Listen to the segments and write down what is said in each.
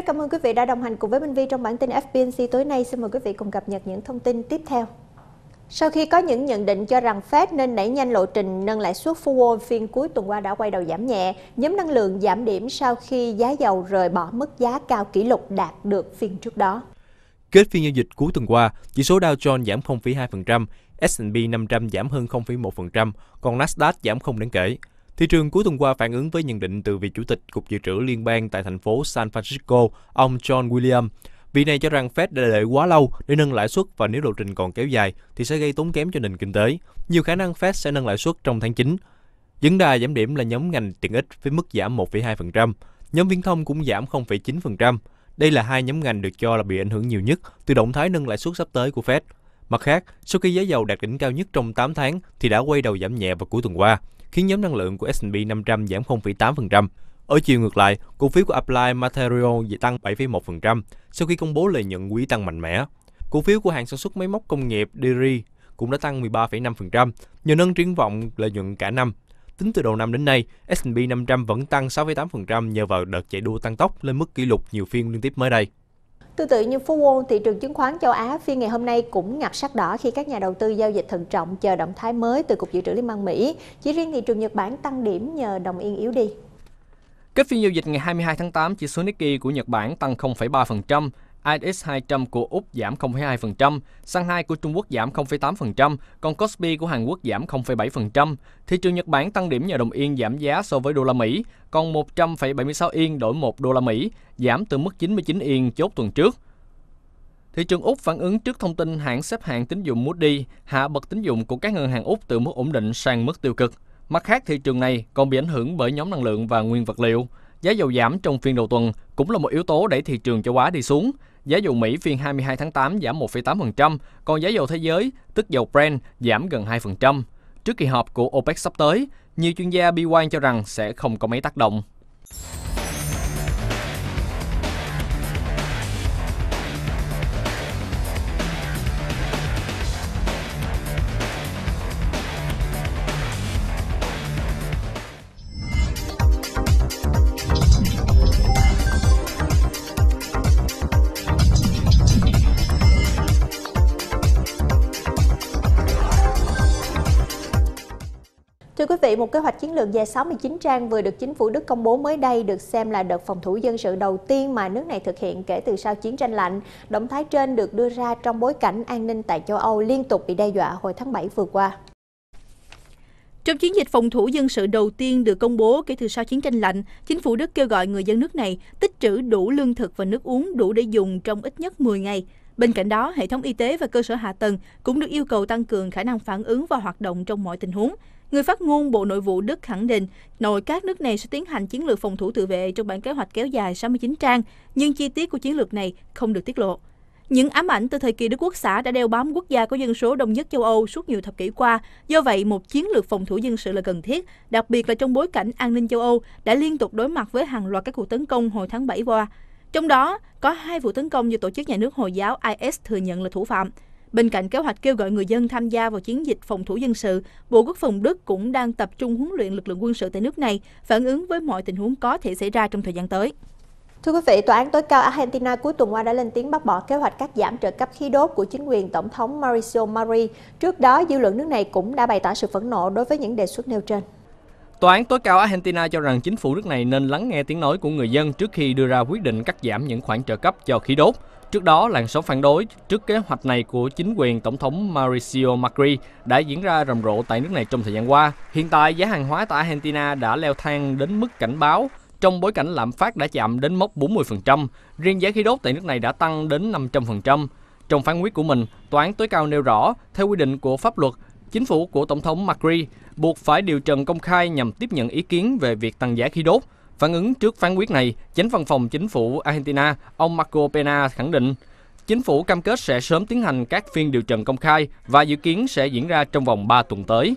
Rất cảm ơn quý vị đã đồng hành cùng với Minh Vi trong bản tin FPNC tối nay. Xin mời quý vị cùng cập nhật những thông tin tiếp theo. Sau khi có những nhận định cho rằng Fed nên đẩy nhanh lộ trình nâng lãi suất forward phiên cuối tuần qua đã quay đầu giảm nhẹ, nhóm năng lượng giảm điểm sau khi giá dầu rời bỏ mức giá cao kỷ lục đạt được phiên trước đó. Kết phiên giao dịch cuối tuần qua, chỉ số Dow Jones giảm 0,2%, S&P 500 giảm hơn 0,1%, còn Nasdaq giảm không đáng kể. Thị trường cuối tuần qua phản ứng với nhận định từ vị chủ tịch Cục Dự trữ Liên bang tại thành phố San Francisco, ông John William. Vị này cho rằng Fed đã đợi quá lâu để nâng lãi suất và nếu lộ trình còn kéo dài thì sẽ gây tốn kém cho nền kinh tế. Nhiều khả năng Fed sẽ nâng lãi suất trong tháng 9. Dẫn đà giảm điểm là nhóm ngành tiện ích với mức giảm 1,2%, nhóm viễn thông cũng giảm 0,9%. Đây là hai nhóm ngành được cho là bị ảnh hưởng nhiều nhất từ động thái nâng lãi suất sắp tới của Fed. Mặt khác, sau khi giá dầu đạt đỉnh cao nhất trong 8 tháng thì đã quay đầu giảm nhẹ vào cuối tuần qua khiến nhóm năng lượng của S&P 500 giảm 0,8%. Ở chiều ngược lại, cổ phiếu của Applied Material tăng 7,1% sau khi công bố lợi nhuận quý tăng mạnh mẽ. Cổ phiếu của hàng sản xuất máy móc công nghiệp Diri cũng đã tăng 13,5% nhờ nâng triển vọng lợi nhuận cả năm. Tính từ đầu năm đến nay, S&P 500 vẫn tăng 6,8% nhờ vào đợt chạy đua tăng tốc lên mức kỷ lục nhiều phiên liên tiếp mới đây. Tương tự như Phú Wall, thị trường chứng khoán châu Á phiên ngày hôm nay cũng ngập sắc đỏ khi các nhà đầu tư giao dịch thận trọng chờ động thái mới từ Cục Dự trữ Liên bang Mỹ. Chỉ riêng thị trường Nhật Bản tăng điểm nhờ đồng yên yếu đi. Kết phiên giao dịch ngày 22 tháng 8, chỉ số Nikkei của Nhật Bản tăng 0,3%, IX200 của Úc giảm 0,2%, xăng 2 của Trung Quốc giảm 0,8%, còn Kospi của Hàn Quốc giảm 0,7%. Thị trường Nhật Bản tăng điểm nhờ đồng yên giảm giá so với đô la Mỹ, còn 100,76 yên đổi 1 đô la Mỹ, giảm từ mức 99 yên chốt tuần trước. Thị trường Úc phản ứng trước thông tin hãng xếp hạng tín dụng Moody hạ bậc tín dụng của các ngân hàng Úc từ mức ổn định sang mức tiêu cực. Mặt khác, thị trường này còn bị ảnh hưởng bởi nhóm năng lượng và nguyên vật liệu. Giá dầu giảm trong phiên đầu tuần cũng là một yếu tố đẩy thị trường châu Á đi xuống. Giá dầu Mỹ phiên 22 tháng 8 giảm 1,8%, còn giá dầu thế giới, tức dầu Brent, giảm gần 2%. Trước kỳ họp của OPEC sắp tới, nhiều chuyên gia bi quan cho rằng sẽ không có mấy tác động. Thưa quý vị, một kế hoạch chiến lược dài 69 trang vừa được chính phủ Đức công bố mới đây được xem là đợt phòng thủ dân sự đầu tiên mà nước này thực hiện kể từ sau chiến tranh lạnh. Động thái trên được đưa ra trong bối cảnh an ninh tại châu Âu liên tục bị đe dọa hồi tháng 7 vừa qua. Trong chiến dịch phòng thủ dân sự đầu tiên được công bố kể từ sau chiến tranh lạnh, chính phủ Đức kêu gọi người dân nước này tích trữ đủ lương thực và nước uống đủ để dùng trong ít nhất 10 ngày. Bên cạnh đó, hệ thống y tế và cơ sở hạ tầng cũng được yêu cầu tăng cường khả năng phản ứng và hoạt động trong mọi tình huống. Người phát ngôn Bộ Nội vụ Đức khẳng định nội các nước này sẽ tiến hành chiến lược phòng thủ tự vệ trong bản kế hoạch kéo dài 69 trang, nhưng chi tiết của chiến lược này không được tiết lộ. Những ám ảnh từ thời kỳ Đức Quốc xã đã đeo bám quốc gia có dân số đông nhất châu Âu suốt nhiều thập kỷ qua. Do vậy, một chiến lược phòng thủ dân sự là cần thiết, đặc biệt là trong bối cảnh an ninh châu Âu đã liên tục đối mặt với hàng loạt các cuộc tấn công hồi tháng 7 qua. Trong đó, có hai vụ tấn công do tổ chức nhà nước Hồi giáo IS thừa nhận là thủ phạm. Bên cạnh kế hoạch kêu gọi người dân tham gia vào chiến dịch phòng thủ dân sự, Bộ Quốc phòng Đức cũng đang tập trung huấn luyện lực lượng quân sự tại nước này, phản ứng với mọi tình huống có thể xảy ra trong thời gian tới. Thưa quý vị, Tòa án tối cao Argentina cuối tuần qua đã lên tiếng bác bỏ kế hoạch cắt giảm trợ cấp khí đốt của chính quyền Tổng thống Mauricio Macri. Trước đó, dư luận nước này cũng đã bày tỏ sự phẫn nộ đối với những đề xuất nêu trên. Tòa án tối cao Argentina cho rằng chính phủ nước này nên lắng nghe tiếng nói của người dân trước khi đưa ra quyết định cắt giảm những khoản trợ cấp cho khí đốt. Trước đó, làn sóng phản đối trước kế hoạch này của chính quyền Tổng thống Mauricio Macri đã diễn ra rầm rộ tại nước này trong thời gian qua. Hiện tại, giá hàng hóa tại Argentina đã leo thang đến mức cảnh báo trong bối cảnh lạm phát đã chạm đến mốc 40%, riêng giá khí đốt tại nước này đã tăng đến 500%. Trong phán quyết của mình, tòa án tối cao nêu rõ, theo quy định của pháp luật, chính phủ của Tổng thống Macri buộc phải điều trần công khai nhằm tiếp nhận ý kiến về việc tăng giá khí đốt – Phản ứng trước phán quyết này, chánh văn phòng chính phủ Argentina, ông Marco Pena khẳng định, chính phủ cam kết sẽ sớm tiến hành các phiên điều trần công khai và dự kiến sẽ diễn ra trong vòng 3 tuần tới.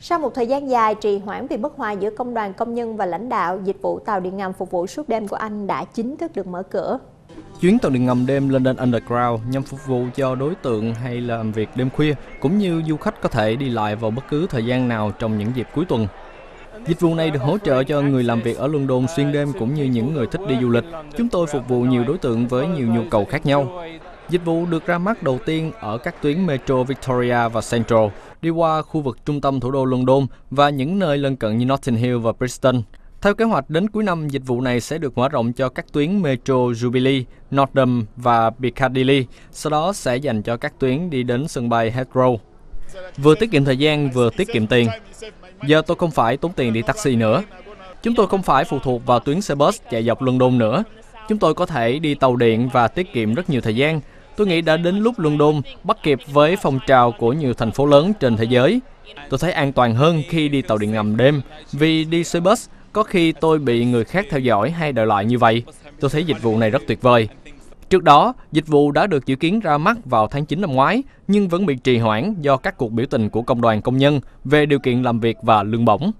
Sau một thời gian dài trì hoãn vì bất hòa giữa công đoàn công nhân và lãnh đạo, dịch vụ tàu điện ngầm phục vụ suốt đêm của Anh đã chính thức được mở cửa. Chuyến tàu điện ngầm đêm London Underground nhằm phục vụ cho đối tượng hay làm việc đêm khuya, cũng như du khách có thể đi lại vào bất cứ thời gian nào trong những dịp cuối tuần. Dịch vụ này được hỗ trợ cho người làm việc ở London xuyên đêm cũng như những người thích đi du lịch. Chúng tôi phục vụ nhiều đối tượng với nhiều nhu cầu khác nhau. Dịch vụ được ra mắt đầu tiên ở các tuyến metro Victoria và Central, đi qua khu vực trung tâm thủ đô London và những nơi lân cận như Notting Hill và Brixton. Theo kế hoạch, đến cuối năm, dịch vụ này sẽ được mở rộng cho các tuyến Metro Jubilee, Northam và Piccadilly, sau đó sẽ dành cho các tuyến đi đến sân bay Heathrow. Vừa tiết kiệm thời gian, vừa tiết kiệm tiền. Giờ tôi không phải tốn tiền đi taxi nữa. Chúng tôi không phải phụ thuộc vào tuyến xe bus chạy dọc London nữa. Chúng tôi có thể đi tàu điện và tiết kiệm rất nhiều thời gian. Tôi nghĩ đã đến lúc London bắt kịp với phong trào của nhiều thành phố lớn trên thế giới. Tôi thấy an toàn hơn khi đi tàu điện ngầm đêm, vì đi xe bus có khi tôi bị người khác theo dõi hay đợi lại như vậy. Tôi thấy dịch vụ này rất tuyệt vời. Trước đó, dịch vụ đã được dự kiến ra mắt vào tháng 9 năm ngoái, nhưng vẫn bị trì hoãn do các cuộc biểu tình của công đoàn công nhân về điều kiện làm việc và lương bổng.